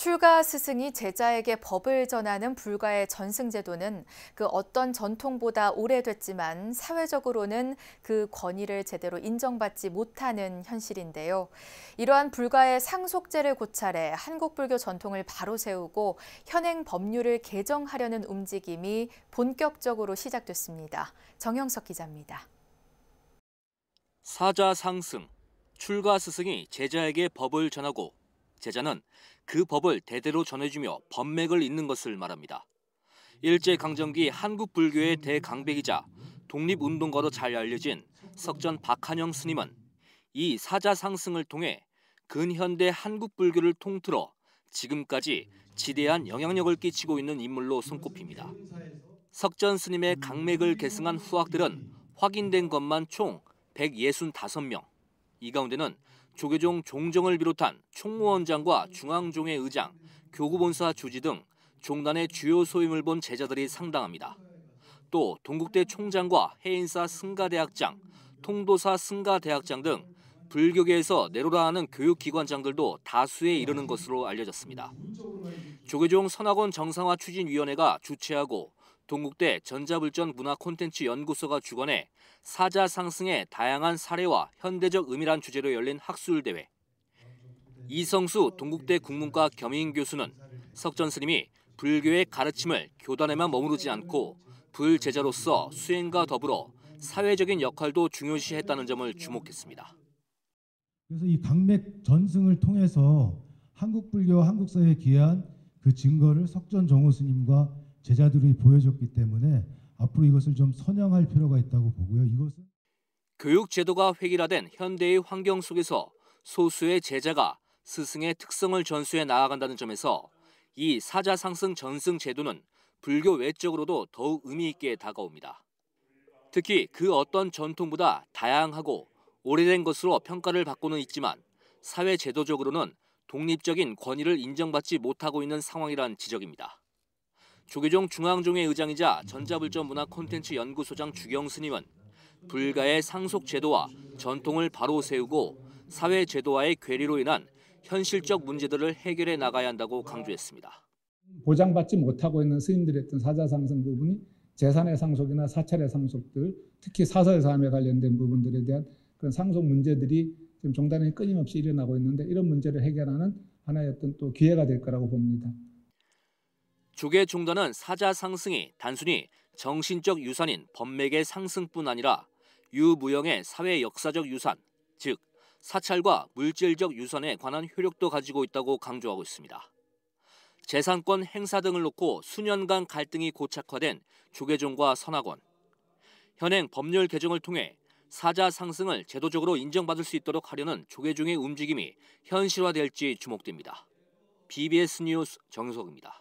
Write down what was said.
출가 스승이 제자에게 법을 전하는 불가의 전승제도는 그 어떤 전통보다 오래됐지만 사회적으로는 그 권위를 제대로 인정받지 못하는 현실인데요. 이러한 불가의 상속제를 고찰해 한국불교 전통을 바로 세우고 현행 법률을 개정하려는 움직임이 본격적으로 시작됐습니다. 정영석 기자입니다. 사자 상승, 출가 스승이 제자에게 법을 전하고 제자는 그 법을 대대로 전해주며 법맥을 잇는 것을 말합니다. 일제강점기 한국 불교의 대강백이자 독립운동가로 잘 알려진 석전 박한영 스님은 이 사자 상승을 통해 근현대 한국 불교를 통틀어 지금까지 지대한 영향력을 끼치고 있는 인물로 손꼽힙니다. 석전 스님의 강맥을 계승한 후학들은 확인된 것만 총 165명, 이 가운데는 조계종 종정을 비롯한 총무원장과 중앙종의 의장, 교구본사 주지 등 종단의 주요 소임을 본 제자들이 상당합니다. 또 동국대 총장과 해인사 승가대학장, 통도사 승가대학장 등 불교계에서 내로라 하는 교육기관장들도 다수에 이르는 것으로 알려졌습니다. 조계종 선학원 정상화 추진위원회가 주최하고 동국대 전자불전 문화 콘텐츠 연구소가 주관해 사자 상승의 다양한 사례와 현대적 의미란 주제로 열린 학술 대회. 이성수 동국대 국문과 겸임 교수는 석전 스님이 불교의 가르침을 교단에만 머무르지 않고 불제자로서 수행과 더불어 사회적인 역할도 중요시했다는 점을 주목했습니다. 그래서 이 강맥 전승을 통해서 한국 불교 한국 사회에 기여한 그 증거를 석전 정호 스님과 제자들이 보여줬기 때문에 앞으로 이것을 좀 선양할 필요가 있다고 보고요. 이것은 교육 제도가 획일화된 현대의 환경 속에서 소수의 제자가 스승의 특성을 전수해 나아간다는 점에서 이 사자 상승 전승 제도는 불교 외적으로도 더욱 의미 있게 다가옵니다. 특히 그 어떤 전통보다 다양하고 오래된 것으로 평가를 받고는 있지만 사회 제도적으로는 독립적인 권위를 인정받지 못하고 있는 상황이란 지적입니다. 조계종 중앙종의 의장이자 전자불전 문화 콘텐츠 연구소장 주경 스님은 불가의 상속 제도와 전통을 바로 세우고 사회 제도와의 괴리로 인한 현실적 문제들을 해결해 나가야 한다고 강조했습니다. 보장받지 못하고 있는 스님들 했던 사자상승 부분이 재산의 상속이나 사찰의 상속들, 특히 사설 사함에 관련된 부분들에 대한 그런 상속 문제들이 지금 종단에 끊임없이 일어나고 있는데 이런 문제를 해결하는 하나의 어떤 또 기회가 될 거라고 봅니다. 조계 중단은 사자 상승이 단순히 정신적 유산인 법맥의 상승뿐 아니라 유무형의 사회 역사적 유산, 즉 사찰과 물질적 유산에 관한 효력도 가지고 있다고 강조하고 있습니다. 재산권 행사 등을 놓고 수년간 갈등이 고착화된 조계종과 선악원. 현행 법률 개정을 통해 사자 상승을 제도적으로 인정받을 수 있도록 하려는 조계종의 움직임이 현실화될지 주목됩니다. BBS 뉴스 정석입니다.